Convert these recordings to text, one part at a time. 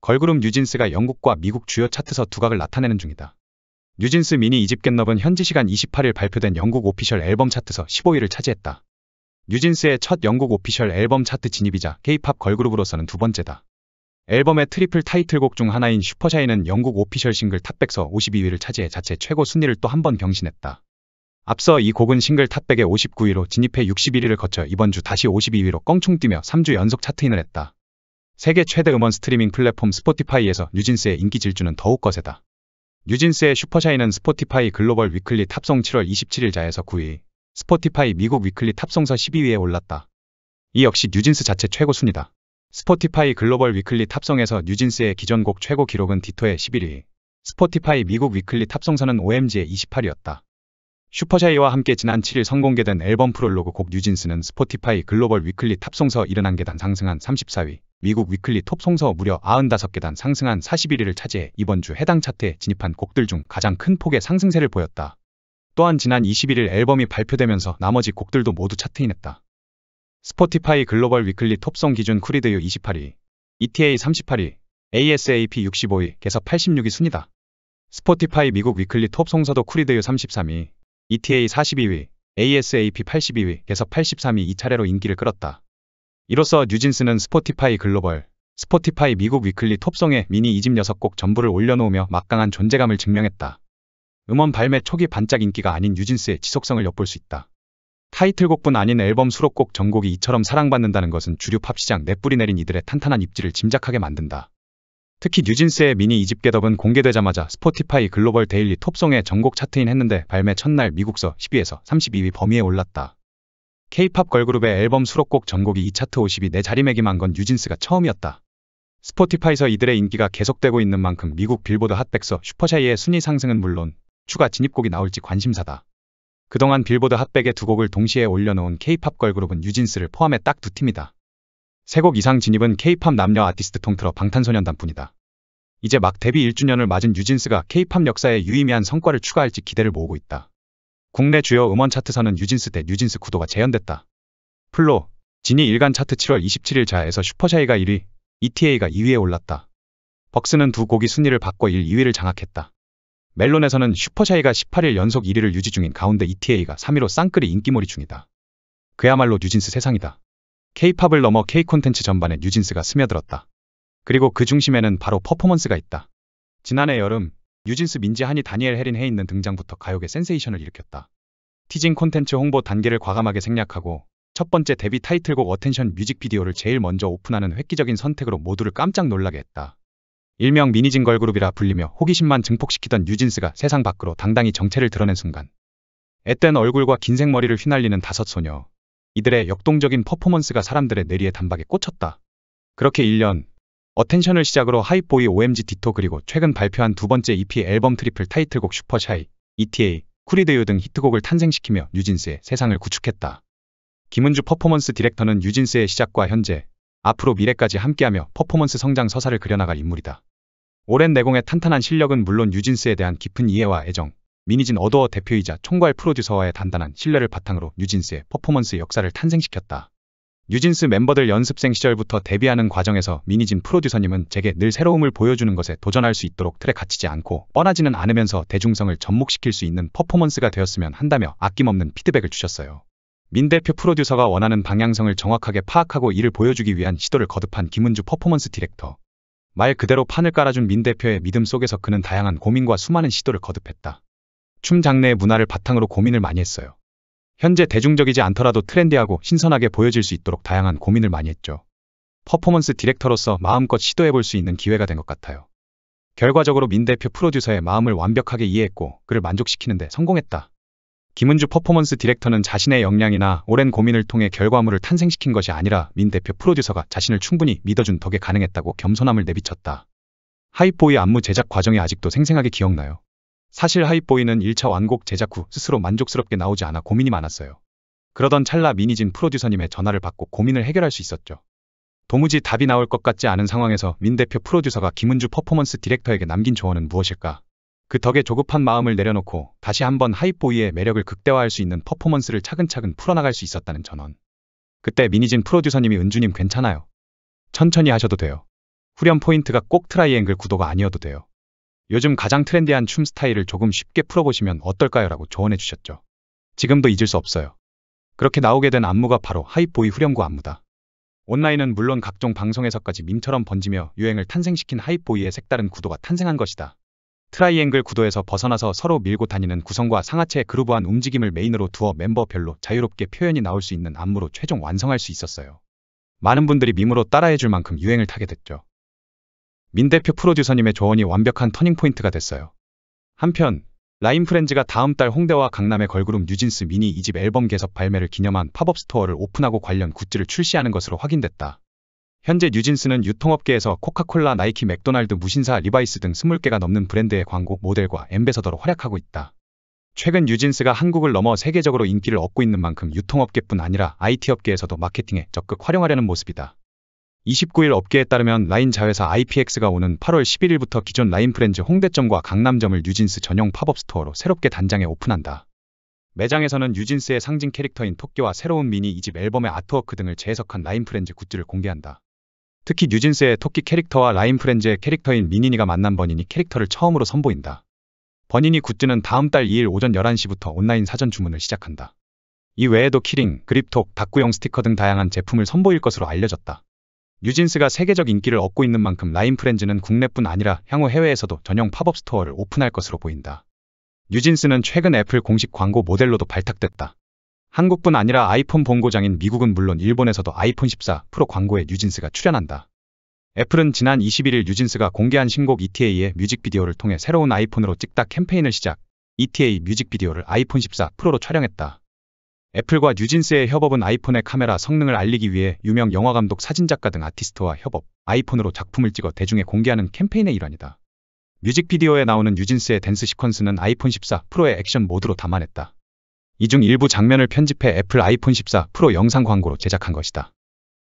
걸그룹 뉴진스가 영국과 미국 주요 차트서 두각을 나타내는 중이다. 뉴진스 미니 이집 겟럽은 현지 시간 28일 발표된 영국 오피셜 앨범 차트서 15위를 차지했다. 뉴진스의 첫 영국 오피셜 앨범 차트 진입이자 K-팝 걸그룹으로서는 두 번째다. 앨범의 트리플 타이틀곡 중 하나인 슈퍼샤인은 영국 오피셜 싱글 탑백서 52위를 차지해 자체 최고 순위를 또 한 번 경신했다. 앞서 이 곡은 싱글 탑백에 59위로 진입해 61위를 거쳐 이번 주 다시 52위로 껑충 뛰며 3주 연속 차트인을 했다. 세계 최대 음원 스트리밍 플랫폼 스포티파이에서 뉴진스의 인기 질주는 더욱 거세다. 뉴진스의 슈퍼샤인은 스포티파이 글로벌 위클리 탑송 7월 27일 자에서 9위, 스포티파이 미국 위클리 탑송서 12위에 올랐다. 이 역시 뉴진스 자체 최고 순이다 스포티파이 글로벌 위클리 탑송에서 뉴진스의 기존곡 최고 기록은 디토의 11위, 스포티파이 미국 위클리 탑송서는 OMG의 28위였다. 슈퍼샤이와 함께 지난 7일 성공개된 앨범 프롤로그 곡 뉴진스는 스포티파이 글로벌 위클리 탑송서 7 1개단 상승한 34위, 미국 위클리 톱 송서 무려 9 5개단 상승한 41위를 차지해 이번 주 해당 차트에 진입한 곡들 중 가장 큰 폭의 상승세를 보였다. 또한 지난 21일 앨범이 발표되면서 나머지 곡들도 모두 차트인했다. 스포티파이 글로벌 위클리 톱송 기준 쿠리드유 28위, ETA 38위, ASAP 65위, 개서 86위 순이다. 스포티파이 미국 위클리 톱 송서도 쿠리드유 33위, ETA 42위, ASAP 82위, 개서 83위 2차례로 인기를 끌었다. 이로써 뉴진스는 스포티파이 글로벌, 스포티파이 미국 위클리 톱송에 미니 2집 6곡 전부를 올려놓으며 막강한 존재감을 증명했다. 음원 발매 초기 반짝 인기가 아닌 뉴진스의 지속성을 엿볼 수 있다. 타이틀곡뿐 아닌 앨범 수록곡 전곡이 이처럼 사랑받는다는 것은 주류 팝시장 내뿌리 내린 이들의 탄탄한 입지를 짐작하게 만든다. 특히 뉴진스의 미니 2집 개업은 공개되자마자 스포티파이 글로벌 데일리 톱송의 전곡 차트인 했는데 발매 첫날 미국서 10위에서 32위 범위에 올랐다. K-팝 걸그룹의 앨범 수록곡 전곡이 2 차트 50위 내 자리매김한 건 뉴진스가 처음이었다. 스포티파이에서 이들의 인기가 계속되고 있는 만큼 미국 빌보드 핫백서 슈퍼샤이의 순위 상승은 물론 추가 진입곡이 나올지 관심사다. 그동안 빌보드 핫백의두 곡을 동시에 올려놓은 K-팝 걸그룹은 뉴진스를 포함해 딱 두 팀이다. 세 곡 이상 진입은 K-팝 남녀 아티스트 통틀어 방탄소년단뿐이다. 이제 막 데뷔 1주년을 맞은 뉴진스가 K-팝 역사에 유의미한 성과를 추가할지 기대를 모으고 있다. 국내 주요 음원 차트사는 뉴진스대 뉴진스 구도가 재현됐다. 플로, 진이 일간 차트 7월 27일 자에서 슈퍼샤이가 1위, ETA가 2위에 올랐다. 벅스는 두 곡이 순위를 바꿔 1, 2위를 장악했다. 멜론에서는 슈퍼샤이가 18일 연속 1위를 유지 중인 가운데 ETA가 3위로 쌍끌이 인기몰이 중이다. 그야말로 뉴진스 세상이다. K-팝을 넘어 K-콘텐츠 전반에 뉴진스가 스며들었다. 그리고 그 중심에는 바로 퍼포먼스가 있다. 지난해 여름 뉴진스 민지 한이 다니엘 헤린 해있는 등장부터 가요계 센세이션을 일으켰다. 티징 콘텐츠 홍보 단계를 과감하게 생략하고 첫 번째 데뷔 타이틀곡 어텐션 뮤직비디오를 제일 먼저 오픈하는 획기적인 선택으로 모두를 깜짝 놀라게 했다. 일명 미니진 걸그룹이라 불리며 호기심만 증폭시키던 뉴진스가 세상 밖으로 당당히 정체를 드러낸 순간 앳된 얼굴과 긴 생머리를 휘날리는 다섯 소녀 이들의 역동적인 퍼포먼스가 사람들의 내리에 단박에 꽂혔다. 그렇게 1년 어텐션을 시작으로 하이보이 OMG 디토 그리고 최근 발표한 두 번째 EP 앨범 트리플 타이틀곡 슈퍼샤이, ETA, 쿠리드유 등 히트곡을 탄생시키며 뉴진스의 세상을 구축했다. 김은주 퍼포먼스 디렉터는 뉴진스의 시작과 현재, 앞으로 미래까지 함께하며 퍼포먼스 성장 서사를 그려나갈 인물이다. 오랜 내공의 탄탄한 실력은 물론 뉴진스에 대한 깊은 이해와 애정, 미니진 어도어 대표이자 총괄 프로듀서와의 단단한 신뢰를 바탕으로 뉴진스의 퍼포먼스 역사를 탄생시켰다. 뉴진스 멤버들 연습생 시절부터 데뷔하는 과정에서 미니진 프로듀서님은 제게 늘 새로움을 보여주는 것에 도전할 수 있도록 틀에 갇히지 않고 뻔하지는 않으면서 대중성을 접목시킬 수 있는 퍼포먼스가 되었으면 한다며 아낌없는 피드백을 주셨어요. 민 대표 프로듀서가 원하는 방향성을 정확하게 파악하고 이를 보여주기 위한 시도를 거듭한 김은주 퍼포먼스 디렉터. 말 그대로 판을 깔아준 민 대표의 믿음 속에서 그는 다양한 고민과 수많은 시도를 거듭했다. 춤 장르의 문화를 바탕으로 고민을 많이 했어요. 현재 대중적이지 않더라도 트렌디하고 신선하게 보여질 수 있도록 다양한 고민을 많이 했죠. 퍼포먼스 디렉터로서 마음껏 시도해볼 수 있는 기회가 된 것 같아요. 결과적으로 민 대표 프로듀서의 마음을 완벽하게 이해했고 그를 만족시키는데 성공했다. 김은주 퍼포먼스 디렉터는 자신의 역량이나 오랜 고민을 통해 결과물을 탄생시킨 것이 아니라 민 대표 프로듀서가 자신을 충분히 믿어준 덕에 가능했다고 겸손함을 내비쳤다. 하이포의 안무 제작 과정이 아직도 생생하게 기억나요. 사실 하이보이는 1차 완곡 제작 후 스스로 만족스럽게 나오지 않아 고민이 많았어요. 그러던 찰나 미니진 프로듀서님의 전화를 받고 고민을 해결할 수 있었죠. 도무지 답이 나올 것 같지 않은 상황에서 민 대표 프로듀서가 김은주 퍼포먼스 디렉터에게 남긴 조언은 무엇일까? 그 덕에 조급한 마음을 내려놓고 다시 한번 하이보이의 매력을 극대화할 수 있는 퍼포먼스를 차근차근 풀어나갈 수 있었다는 전언. 그때 미니진 프로듀서님이 은주님 괜찮아요. 천천히 하셔도 돼요. 후렴 포인트가 꼭 트라이앵글 구도가 아니어도 돼요. 요즘 가장 트렌디한 춤 스타일을 조금 쉽게 풀어보시면 어떨까요? 라고 조언해 주셨죠. 지금도 잊을 수 없어요. 그렇게 나오게 된 안무가 바로 하이보이 후렴구 안무다. 온라인은 물론 각종 방송에서까지 밈처럼 번지며 유행을 탄생시킨 하이보이의 색다른 구도가 탄생한 것이다. 트라이앵글 구도에서 벗어나서 서로 밀고 다니는 구성과 상하체의 그루브한 움직임을 메인으로 두어 멤버별로 자유롭게 표현이 나올 수 있는 안무로 최종 완성할 수 있었어요. 많은 분들이 밈으로 따라해줄 만큼 유행을 타게 됐죠. 민 대표 프로듀서님의 조언이 완벽한 터닝포인트가 됐어요. 한편 라인프렌즈가 다음 달 홍대와 강남의 걸그룹 뉴진스 미니 2집 앨범 개석 발매를 기념한 팝업 스토어를 오픈하고 관련 굿즈를 출시하는 것으로 확인됐다. 현재 뉴진스는 유통업계에서 코카콜라, 나이키, 맥도날드, 무신사, 리바이스 등 20개가 넘는 브랜드의 광고, 모델과 엠베서더로 활약하고 있다. 최근 뉴진스가 한국을 넘어 세계적으로 인기를 얻고 있는 만큼 유통업계뿐 아니라 IT업계에서도 마케팅에 적극 활용하려는 모습이다. 29일 업계에 따르면 라인 자회사 IPX가 오는 8월 11일부터 기존 라인 프렌즈 홍대점과 강남점을 뉴진스 전용 팝업 스토어로 새롭게 단장해 오픈한다. 매장에서는 뉴진스의 상징 캐릭터인 토끼와 새로운 미니 이집 앨범의 아트워크 등을 재해석한 라인 프렌즈 굿즈를 공개한다. 특히 뉴진스의 토끼 캐릭터와 라인 프렌즈의 캐릭터인 미니니가 만난 버니니 캐릭터를 처음으로 선보인다. 버니니 굿즈는 다음 달 2일 오전 11시부터 온라인 사전 주문을 시작한다. 이 외에도 키링, 그립톡, 다구형 스티커 등 다양한 제품을 선보일 것으로 알려졌다. 뉴진스가 세계적 인기를 얻고 있는 만큼 라인프렌즈는 국내뿐 아니라 향후 해외에서도 전용 팝업 스토어를 오픈할 것으로 보인다. 뉴진스는 최근 애플 공식 광고 모델로도 발탁됐다. 한국뿐 아니라 아이폰 본고장인 미국은 물론 일본에서도 아이폰 14 프로 광고에 뉴진스가 출연한다. 애플은 지난 21일 뉴진스가 공개한 신곡 ETA의 뮤직비디오를 통해 새로운 아이폰으로 찍다 캠페인을 시작, ETA 뮤직비디오를 아이폰 14 프로로 촬영했다. 애플과 뉴진스의 협업은 아이폰의 카메라 성능을 알리기 위해 유명 영화감독 사진작가 등 아티스트와 협업, 아이폰으로 작품을 찍어 대중에 공개하는 캠페인의 일환이다. 뮤직비디오에 나오는 뉴진스의 댄스 시퀀스는 아이폰 14 프로의 액션 모드로 담아냈다. 이 중 일부 장면을 편집해 애플 아이폰 14 프로 영상 광고로 제작한 것이다.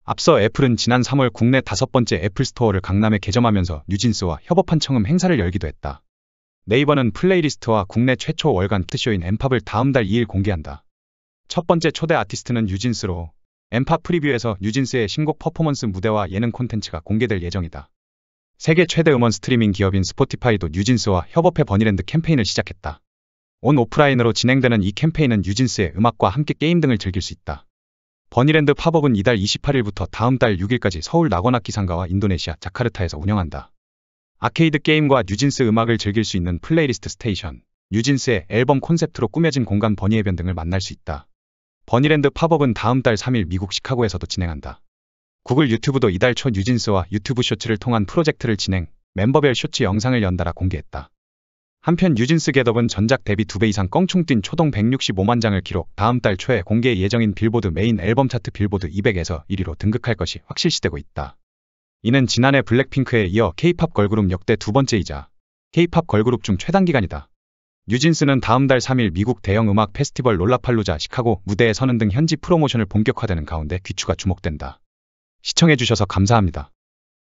앞서 애플은 지난 3월 국내 다섯 번째 애플 스토어를 강남에 개점하면서 뉴진스와 협업한 청음 행사를 열기도 했다. 네이버는 플레이리스트와 국내 최초 월간 트쇼인 엠팝을 다음 달 2일 공개한다. 첫 번째 초대 아티스트는 유진스로 엠파 프리뷰에서 유진스의 신곡 퍼포먼스 무대와 예능 콘텐츠가 공개될 예정이다. 세계 최대 음원 스트리밍 기업인 스포티파이도 유진스와 협업해 버니랜드 캠페인을 시작했다. 온 오프라인으로 진행되는 이 캠페인은 유진스의 음악과 함께 게임 등을 즐길 수 있다. 버니랜드 팝업은 이달 28일부터 다음 달 6일까지 서울 나고나키상가와 인도네시아 자카르타에서 운영한다. 아케이드 게임과 뉴진스 음악을 즐길 수 있는 플레이리스트 스테이션, 뉴진스의 앨범 콘셉트로 꾸며진 공간 버니에변 등을 만날 수 있다. 버니랜드 팝업은 다음 달 3일 미국 시카고에서도 진행한다. 구글 유튜브도 이달 초 뉴진스와 유튜브 쇼츠를 통한 프로젝트를 진행, 멤버별 쇼츠 영상을 연달아 공개했다. 한편 뉴진스 겟업은 전작 대비 2배 이상 껑충 뛴 초동 165만 장을 기록, 다음 달 초에 공개 예정인 빌보드 메인 앨범 차트 빌보드 200에서 1위로 등극할 것이 확실시되고 있다. 이는 지난해 블랙핑크에 이어 K-POP 걸그룹 역대 두 번째이자 K-POP 걸그룹 중 최단기간이다. 뉴진스는 다음 달 3일 미국 대형 음악 페스티벌 롤라팔루자 시카고 무대에 서는 등 현지 프로모션을 본격화되는 가운데 귀추가 주목된다. 시청해주셔서 감사합니다.